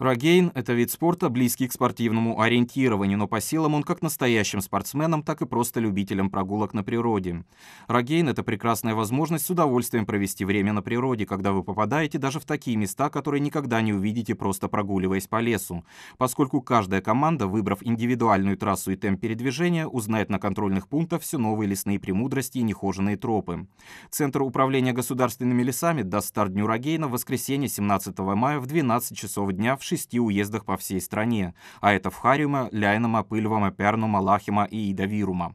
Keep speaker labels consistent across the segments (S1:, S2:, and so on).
S1: Рогейн – это вид спорта, близкий к спортивному ориентированию, но по силам он как настоящим спортсменам, так и просто любителям прогулок на природе. Рогейн – это прекрасная возможность с удовольствием провести время на природе, когда вы попадаете даже в такие места, которые никогда не увидите, просто прогуливаясь по лесу. Поскольку каждая команда, выбрав индивидуальную трассу и темп передвижения, узнает на контрольных пунктах все новые лесные премудрости и нехоженные тропы. Центр управления государственными лесами даст старт Дню Рогейна в воскресенье 17 мая в 12 часов дня в шести уездах по всей стране, а это в Хариума, Ляйнама, Пыльвама, Пярнума, Лахима и Идавирума.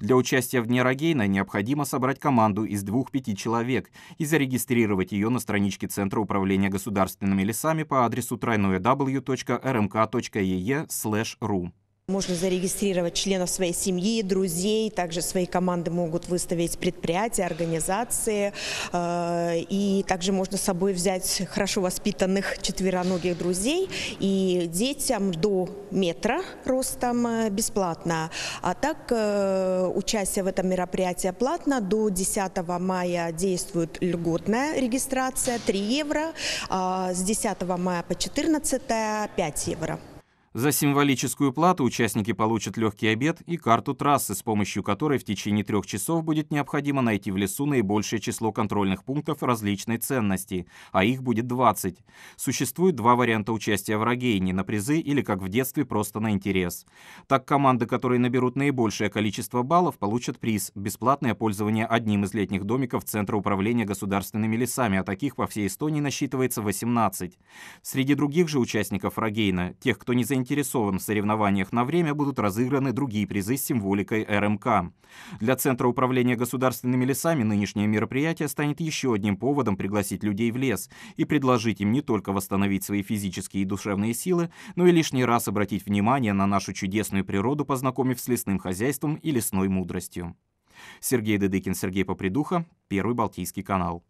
S1: Для участия в Дне Рогейна необходимо собрать команду из двух-пяти человек и зарегистрировать ее на страничке Центра управления государственными лесами по адресу www.rmk.ee.ru.
S2: Можно зарегистрировать членов своей семьи, друзей, также свои команды могут выставить предприятия, организации. Э, и также можно с собой взять хорошо воспитанных четвероногих друзей. И детям до метра ростом э, бесплатно. А так э, участие в этом мероприятии платно. До 10 мая действует льготная регистрация 3 евро. А с 10 мая по 14 5 евро.
S1: За символическую плату участники получат легкий обед и карту трассы, с помощью которой в течение трех часов будет необходимо найти в лесу наибольшее число контрольных пунктов различной ценности, а их будет 20. Существует два варианта участия в рогейне – на призы или, как в детстве, просто на интерес. Так, команды, которые наберут наибольшее количество баллов, получат приз – бесплатное пользование одним из летних домиков Центра управления государственными лесами, а таких по всей Эстонии насчитывается 18. Среди других же участников рогейна, тех, кто не заинтересован, заинтересован в соревнованиях на время, будут разыграны другие призы с символикой РМК. Для Центра управления государственными лесами нынешнее мероприятие станет еще одним поводом пригласить людей в лес и предложить им не только восстановить свои физические и душевные силы, но и лишний раз обратить внимание на нашу чудесную природу, познакомив с лесным хозяйством и лесной мудростью. Сергей Дедыкин, Сергей Попридуха, Первый Балтийский канал.